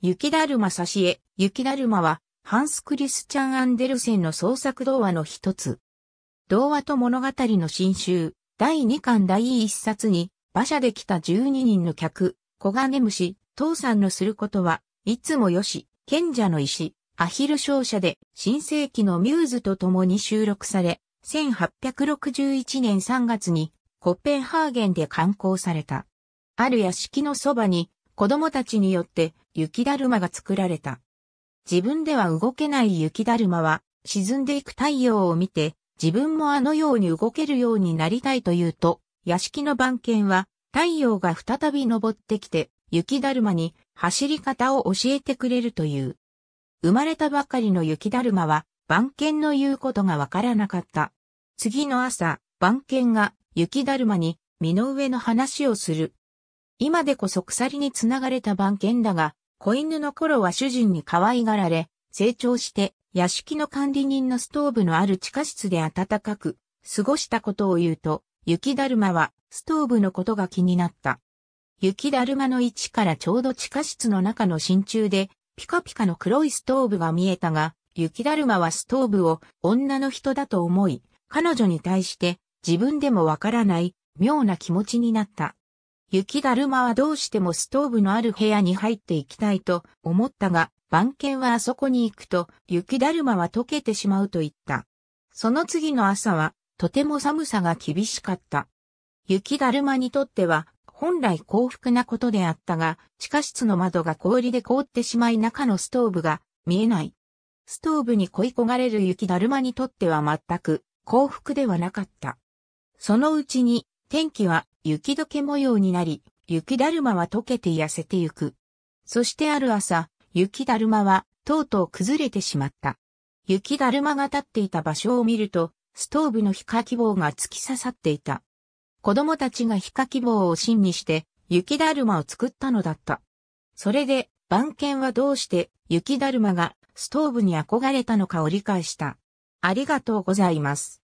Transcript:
雪だるま差し絵、雪だるまは、ハンス・クリスチャン・アンデルセンの創作童話の一つ。童話と物語の新集、第2巻第1冊に、馬車で来た12人の客、小金虫、父さんのすることはいつもよし、賢者の石、アヒル商社で、新世紀のミューズと共に収録され、1861年3月に、コッペンハーゲンで刊行された。ある屋敷のそばに、子供たちによって雪だるまが作られた。自分では動けない雪だるまは沈んでいく太陽を見て自分もあのように動けるようになりたいというと、屋敷の番犬は太陽が再び登ってきて雪だるまに走り方を教えてくれるという。生まれたばかりの雪だるまは番犬の言うことがわからなかった。次の朝、番犬が雪だるまに身の上の話をする今でこそ鎖につながれた番犬だが、子犬の頃は主人に可愛がられ、成長して屋敷の管理人のストーブのある地下室で暖かく過ごしたことを言うと、雪だるまはストーブのことが気になった。雪だるまの位置からちょうど地下室の中の真鍮で、ピカピカの黒いストーブが見えたが、雪だるまはストーブを女の人だと思い、彼女に対して自分でもわからない妙な気持ちになった。雪だるまはどうしてもストーブのある部屋に入っていきたいと思ったが、番犬はあそこに行くと、雪だるまは溶けてしまうと言った。その次の朝は、とても寒さが厳しかった。雪だるまにとっては、本来幸福なことであったが、地下室の窓が氷で凍ってしまい中のストーブが見えない。ストーブに恋焦がれる雪だるまにとっては全く幸福ではなかった。そのうちに天気は雪解け模様になり、雪だるまは溶けて痩せてゆく。そしてある朝、雪だるまは、とうとう崩れてしまった。雪だるまが立っていた場所を見ると、ストーブの火かき棒が突き刺さっていた。子供たちが火かき棒を芯にして、雪だるまを作ったのだった。それで、番犬はどうして雪だるまがストーブに憧れたのかを理解した。ありがとうございます。